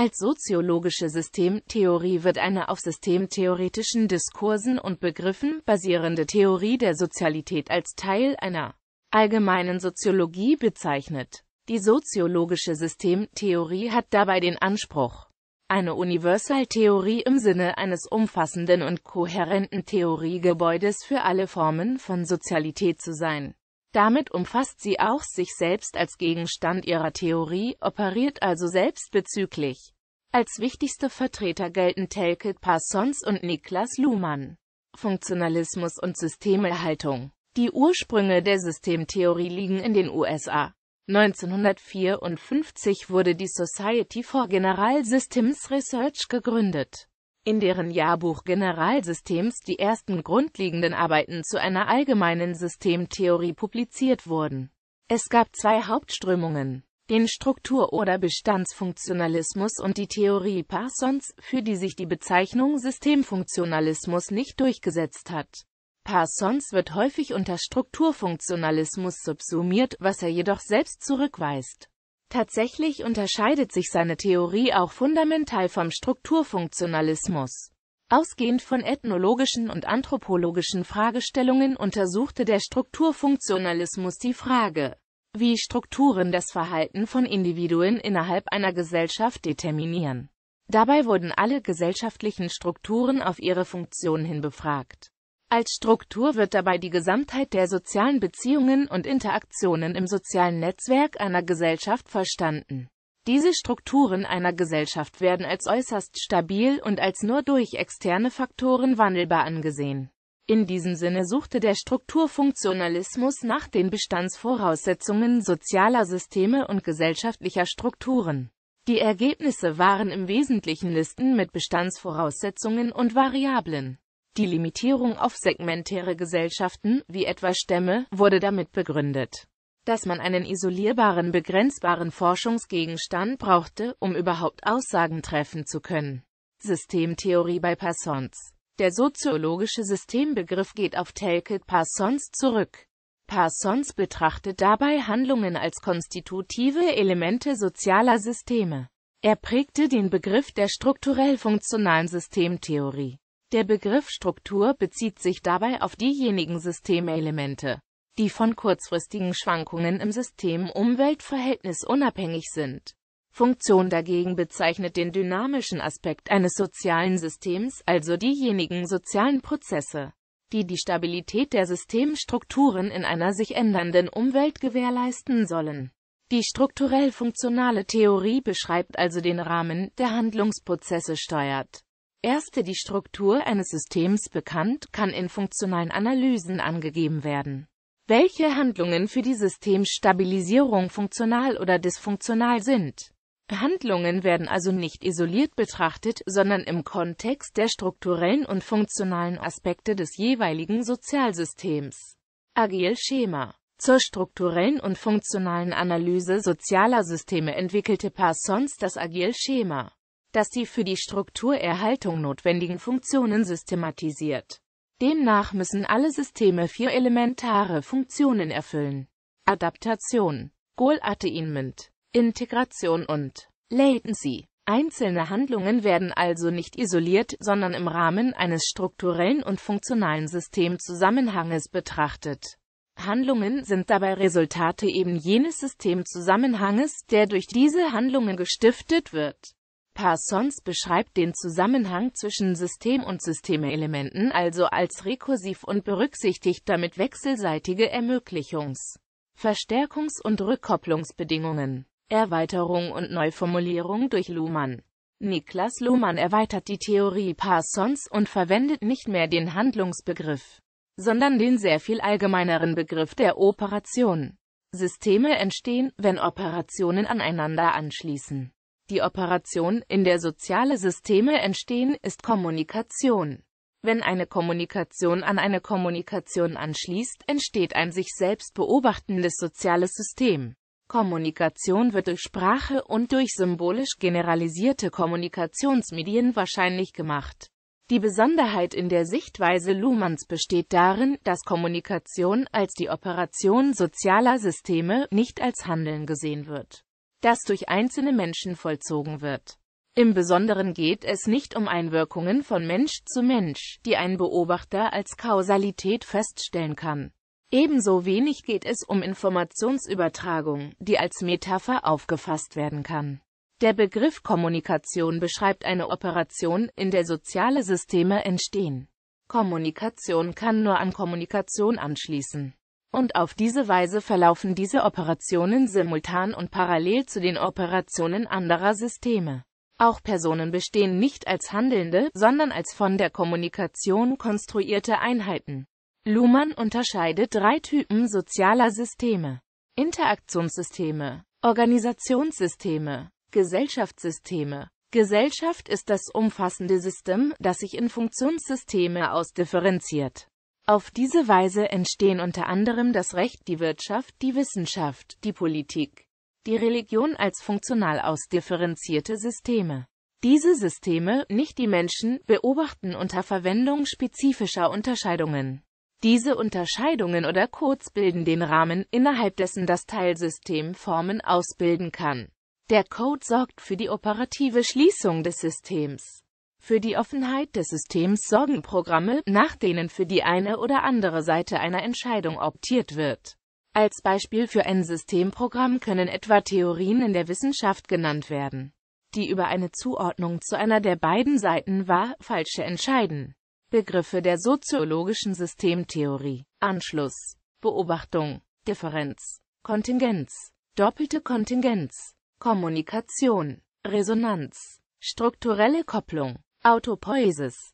Als soziologische Systemtheorie wird eine auf systemtheoretischen Diskursen und Begriffen basierende Theorie der Sozialität als Teil einer allgemeinen Soziologie bezeichnet. Die soziologische Systemtheorie hat dabei den Anspruch, eine Universaltheorie im Sinne eines umfassenden und kohärenten Theoriegebäudes für alle Formen von Sozialität zu sein. Damit umfasst sie auch sich selbst als Gegenstand ihrer Theorie, operiert also selbstbezüglich. Als wichtigste Vertreter gelten Telke Parsons und Niklas Luhmann. Funktionalismus und Systemerhaltung Die Ursprünge der Systemtheorie liegen in den USA. 1954 wurde die Society for General Systems Research gegründet in deren Jahrbuch Generalsystems die ersten grundlegenden Arbeiten zu einer allgemeinen Systemtheorie publiziert wurden. Es gab zwei Hauptströmungen, den Struktur- oder Bestandsfunktionalismus und die Theorie Parsons, für die sich die Bezeichnung Systemfunktionalismus nicht durchgesetzt hat. Parsons wird häufig unter Strukturfunktionalismus subsumiert, was er jedoch selbst zurückweist. Tatsächlich unterscheidet sich seine Theorie auch fundamental vom Strukturfunktionalismus. Ausgehend von ethnologischen und anthropologischen Fragestellungen untersuchte der Strukturfunktionalismus die Frage, wie Strukturen das Verhalten von Individuen innerhalb einer Gesellschaft determinieren. Dabei wurden alle gesellschaftlichen Strukturen auf ihre Funktion hin befragt. Als Struktur wird dabei die Gesamtheit der sozialen Beziehungen und Interaktionen im sozialen Netzwerk einer Gesellschaft verstanden. Diese Strukturen einer Gesellschaft werden als äußerst stabil und als nur durch externe Faktoren wandelbar angesehen. In diesem Sinne suchte der Strukturfunktionalismus nach den Bestandsvoraussetzungen sozialer Systeme und gesellschaftlicher Strukturen. Die Ergebnisse waren im Wesentlichen Listen mit Bestandsvoraussetzungen und Variablen. Die Limitierung auf segmentäre Gesellschaften, wie etwa Stämme, wurde damit begründet, dass man einen isolierbaren, begrenzbaren Forschungsgegenstand brauchte, um überhaupt Aussagen treffen zu können. Systemtheorie bei Parsons Der soziologische Systembegriff geht auf Telkett Parsons zurück. Parsons betrachtet dabei Handlungen als konstitutive Elemente sozialer Systeme. Er prägte den Begriff der strukturell-funktionalen Systemtheorie. Der Begriff Struktur bezieht sich dabei auf diejenigen Systemelemente, die von kurzfristigen Schwankungen im System Umweltverhältnis unabhängig sind. Funktion dagegen bezeichnet den dynamischen Aspekt eines sozialen Systems, also diejenigen sozialen Prozesse, die die Stabilität der Systemstrukturen in einer sich ändernden Umwelt gewährleisten sollen. Die strukturell funktionale Theorie beschreibt also den Rahmen, der Handlungsprozesse steuert. Erste die Struktur eines Systems bekannt, kann in funktionalen Analysen angegeben werden. Welche Handlungen für die Systemstabilisierung funktional oder dysfunktional sind. Handlungen werden also nicht isoliert betrachtet, sondern im Kontext der strukturellen und funktionalen Aspekte des jeweiligen Sozialsystems. Agile Schema Zur strukturellen und funktionalen Analyse sozialer Systeme entwickelte Parsons das Agile Schema das sie für die Strukturerhaltung notwendigen Funktionen systematisiert. Demnach müssen alle Systeme vier elementare Funktionen erfüllen. Adaptation, Goal Attainment, Integration und Latency. Einzelne Handlungen werden also nicht isoliert, sondern im Rahmen eines strukturellen und funktionalen Systemzusammenhanges betrachtet. Handlungen sind dabei Resultate eben jenes Systemzusammenhanges, der durch diese Handlungen gestiftet wird. Parsons beschreibt den Zusammenhang zwischen System und Systemelementen also als rekursiv und berücksichtigt damit wechselseitige Ermöglichungs-, Verstärkungs- und Rückkopplungsbedingungen, Erweiterung und Neuformulierung durch Luhmann. Niklas Luhmann erweitert die Theorie Parsons und verwendet nicht mehr den Handlungsbegriff, sondern den sehr viel allgemeineren Begriff der Operation. Systeme entstehen, wenn Operationen aneinander anschließen. Die Operation, in der soziale Systeme entstehen, ist Kommunikation. Wenn eine Kommunikation an eine Kommunikation anschließt, entsteht ein sich selbst beobachtendes soziales System. Kommunikation wird durch Sprache und durch symbolisch generalisierte Kommunikationsmedien wahrscheinlich gemacht. Die Besonderheit in der Sichtweise Luhmanns besteht darin, dass Kommunikation als die Operation sozialer Systeme, nicht als Handeln gesehen wird das durch einzelne Menschen vollzogen wird. Im Besonderen geht es nicht um Einwirkungen von Mensch zu Mensch, die ein Beobachter als Kausalität feststellen kann. Ebenso wenig geht es um Informationsübertragung, die als Metapher aufgefasst werden kann. Der Begriff Kommunikation beschreibt eine Operation, in der soziale Systeme entstehen. Kommunikation kann nur an Kommunikation anschließen. Und auf diese Weise verlaufen diese Operationen simultan und parallel zu den Operationen anderer Systeme. Auch Personen bestehen nicht als handelnde, sondern als von der Kommunikation konstruierte Einheiten. Luhmann unterscheidet drei Typen sozialer Systeme. Interaktionssysteme, Organisationssysteme, Gesellschaftssysteme. Gesellschaft ist das umfassende System, das sich in Funktionssysteme ausdifferenziert. Auf diese Weise entstehen unter anderem das Recht, die Wirtschaft, die Wissenschaft, die Politik, die Religion als funktional ausdifferenzierte Systeme. Diese Systeme, nicht die Menschen, beobachten unter Verwendung spezifischer Unterscheidungen. Diese Unterscheidungen oder Codes bilden den Rahmen, innerhalb dessen das Teilsystem Formen ausbilden kann. Der Code sorgt für die operative Schließung des Systems für die Offenheit des Systems sorgen Programme, nach denen für die eine oder andere Seite einer Entscheidung optiert wird. Als Beispiel für ein Systemprogramm können etwa Theorien in der Wissenschaft genannt werden, die über eine Zuordnung zu einer der beiden Seiten wahr, falsche entscheiden. Begriffe der soziologischen Systemtheorie Anschluss, Beobachtung, Differenz, Kontingenz, doppelte Kontingenz, Kommunikation, Resonanz, strukturelle Kopplung, autopoiesis.